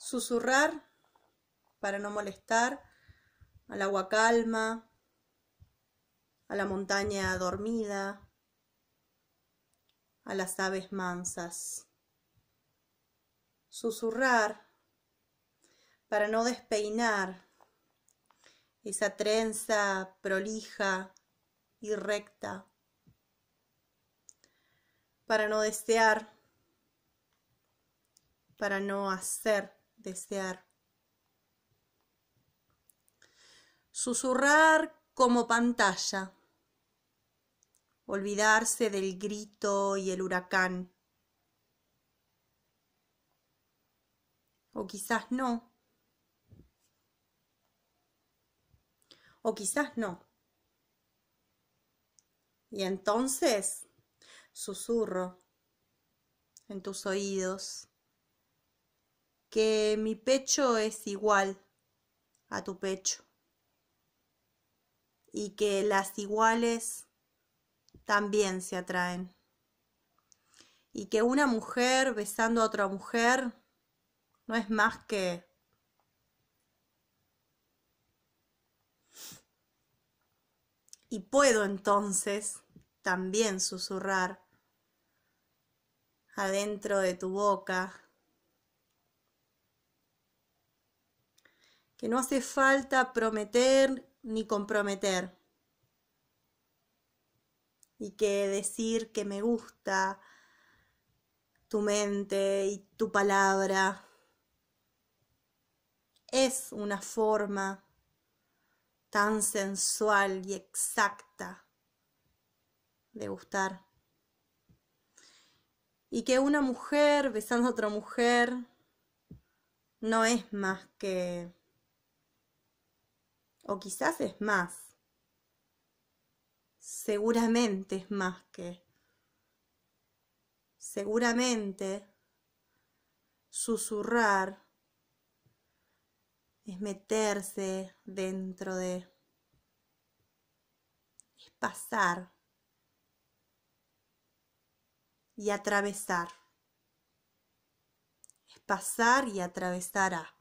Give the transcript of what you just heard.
susurrar para no molestar al agua calma, a la montaña dormida, a las aves mansas. Susurrar para no despeinar esa trenza prolija y recta, para no desear, para no hacer desear. Susurrar como pantalla. Olvidarse del grito y el huracán. O quizás no. O quizás no. Y entonces, susurro en tus oídos que mi pecho es igual a tu pecho y que las iguales también se atraen y que una mujer besando a otra mujer no es más que y puedo entonces también susurrar adentro de tu boca que no hace falta prometer ni comprometer. Y que decir que me gusta tu mente y tu palabra es una forma tan sensual y exacta de gustar. Y que una mujer besando a otra mujer no es más que o quizás es más. Seguramente es más que. Seguramente susurrar es meterse dentro de... es pasar y atravesar. Es pasar y atravesar a.